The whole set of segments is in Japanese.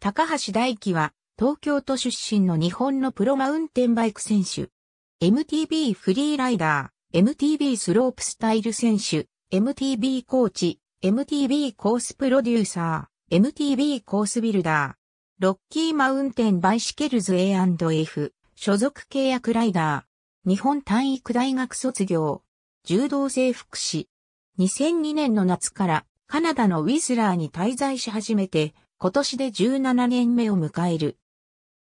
高橋大輝は、東京都出身の日本のプロマウンテンバイク選手。MTB フリーライダー、MTB スロープスタイル選手、MTB コーチ、MTB コースプロデューサー、MTB コースビルダー、ロッキーマウンテンバイシケルズ A&F、所属契約ライダー、日本体育大学卒業、柔道整復師。2002年の夏からカナダのウィズラーに滞在し始めて、今年で17年目を迎える。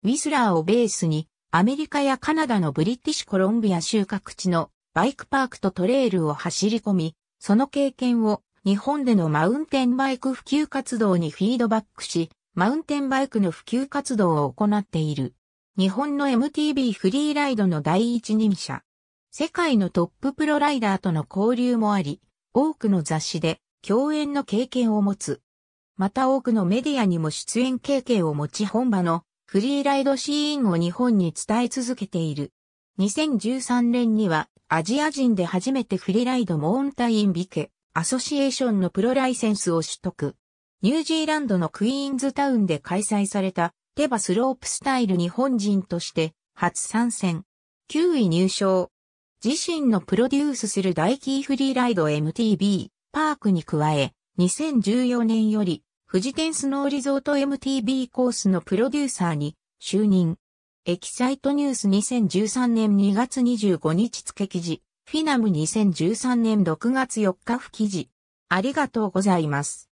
ウィスラーをベースに、アメリカやカナダのブリティッシュコロンビア収穫地のバイクパークとトレイルを走り込み、その経験を日本でのマウンテンバイク普及活動にフィードバックし、マウンテンバイクの普及活動を行っている。日本の MTB フリーライドの第一人者。世界のトッププロライダーとの交流もあり、多くの雑誌で共演の経験を持つ。また多くのメディアにも出演経験を持ち本場のフリーライドシーンを日本に伝え続けている。2013年にはアジア人で初めてフリーライドモーンタインビケアソシエーションのプロライセンスを取得。ニュージーランドのクイーンズタウンで開催されたテバスロープスタイル日本人として初参戦。9位入賞。自身のプロデュースする大キーフリーライド MTB パークに加え、2014年より富士天スノーリゾート MTB コースのプロデューサーに就任。エキサイトニュース2013年2月25日付記事、フィナム2013年6月4日付記事。ありがとうございます。